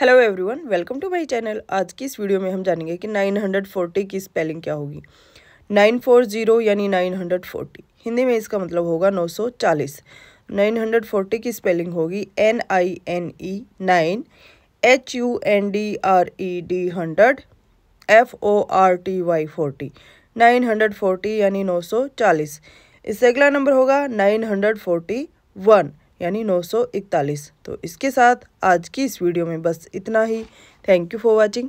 hello everyone welcome to my channel आज की इस वीडियो में हम जानेंगे कि 940 की स्पेलिंग क्या होगी 940 यानी 940 हिंदी में इसका मतलब होगा 940 940 की स्पेलिंग होगी N I N E nine H U N D R E D hundred F O R T Y forty nine hundred forty यानी नौ सौ चालीस इससे अगला नंबर होगा नाइन हंड्रेड फोर्टी वन यानी 941 तो इसके साथ आज की इस वीडियो में बस इतना ही थैंक यू फॉर वॉचिंग